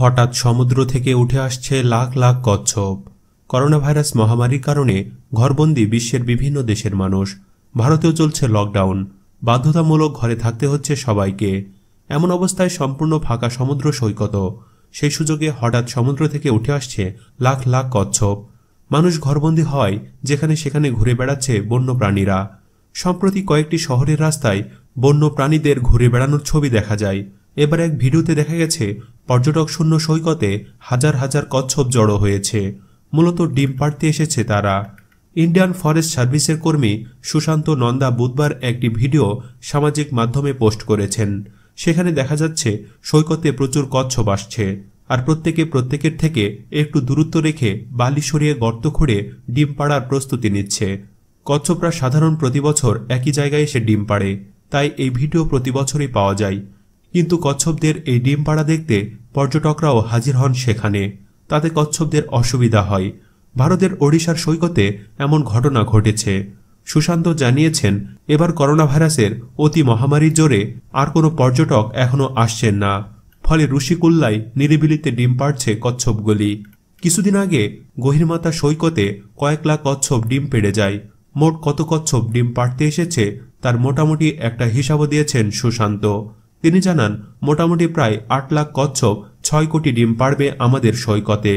হঠাৎ সমুদ্র থেকে উঠে আসছে লাখ লাখ কচ্ছপ করোনা ভাইরাস মহামারীর কারণে ঘরবন্দি বিশ্বের বিভিন্ন দেশের মানুষ ভারতেও চলছে লকডাউন বাধ্যতামূলক ঘরে থাকতে হচ্ছে সবাইকে এমন অবস্থায় সম্পূর্ণ ফাঁকা সমুদ্র সৈকত সেই সুযোগে হঠাৎ সমুদ্র থেকে উঠে আসছে লাখ লাখ কচ্ছপ মানুষ ঘরবন্দি হয় যেখানে সেখানে ঘুরে বেড়াচ্ছে বন্য প্রাণীরা সম্প্রতি কয়েকটি শহরের রাস্তায় বন্য প্রাণীদের ঘুরে বেড়ানোর ছবি দেখা যায় এবার এক ভিডিওতে দেখা গেছে পর্যটক শূন্য সৈকতে হাজার হাজার কচ্ছপ জড়ো হয়েছে মূলত ডিম পাড়তে এসেছে তারা ইন্ডিয়ান ফরেস্ট সার্ভিসের কর্মী সুশান্ত নন্দা বুধবার একটি ভিডিও সামাজিক মাধ্যমে পোস্ট করেছেন সেখানে দেখা যাচ্ছে সৈকতে প্রচুর কচ্ছপ আসছে আর প্রত্যেকে প্রত্যেকের থেকে একটু দূরত্ব রেখে বালি সরিয়ে গর্ত খুঁড়ে ডিম পাড়ার প্রস্তুতি নিচ্ছে কচ্ছপরা সাধারণ প্রতিবছর একই জায়গায় এসে ডিম পাড়ে তাই এই ভিডিও প্রতিবছরই পাওয়া যায় কিন্তু কচ্ছপদের এই ডিম পাড়া দেখতে পর্যটকরাও হাজির হন সেখানে তাতে কচ্ছপদের অসুবিধা হয় ভারতের ওড়িশার সৈকতে এমন ঘটনা ঘটেছে সুশান্ত জানিয়েছেন এবার করোনা ভাইরাসের অতি মহামারীর জোরে আর কোনো পর্যটক এখনও আসছেন না ফলে ঋষিকুল্লায় নিরিবিলিতে ডিম পাড়ছে কচ্ছপগুলি কিছুদিন আগে গহিরমাতা সৈকতে কয়েক লাখ কচ্ছপ ডিম পেড়ে যায় মোট কত কচ্ছপ ডিম পাড়তে এসেছে তার মোটামুটি একটা হিসাবও দিয়েছেন সুশান্ত তিনি জানান মোটামুটি প্রায় আট লাখ কচ্ছপ ছয় কোটি ডিম পারবে আমাদের সৈকতে